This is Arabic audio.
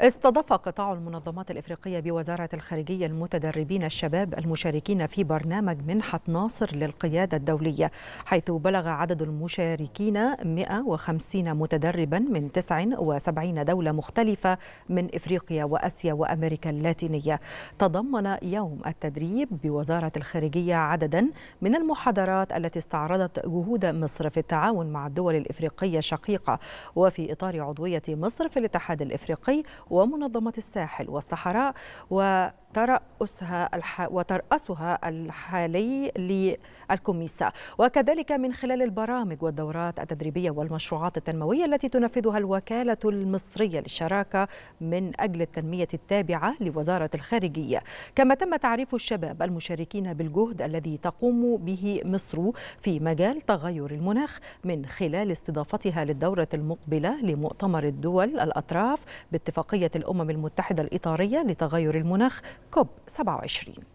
استضاف قطاع المنظمات الإفريقية بوزارة الخارجية المتدربين الشباب المشاركين في برنامج منحة ناصر للقيادة الدولية حيث بلغ عدد المشاركين 150 متدربا من 79 دولة مختلفة من إفريقيا وأسيا وأمريكا اللاتينية تضمن يوم التدريب بوزارة الخارجية عددا من المحاضرات التي استعرضت جهود مصر في التعاون مع الدول الإفريقية الشقيقة وفي إطار عضوية مصر في الاتحاد الإفريقي ومنظمة الساحل والصحراء وترأسها الح... وترأسها الحالي للكوميسا وكذلك من خلال البرامج والدورات التدريبية والمشروعات التنموية التي تنفذها الوكالة المصرية للشراكة من أجل التنمية التابعة لوزارة الخارجية كما تم تعريف الشباب المشاركين بالجهد الذي تقوم به مصر في مجال تغير المناخ من خلال استضافتها للدورة المقبلة لمؤتمر الدول الأطراف باتفاقية اتفاقية الأمم المتحدة الإطارية لتغير المناخ كوب 27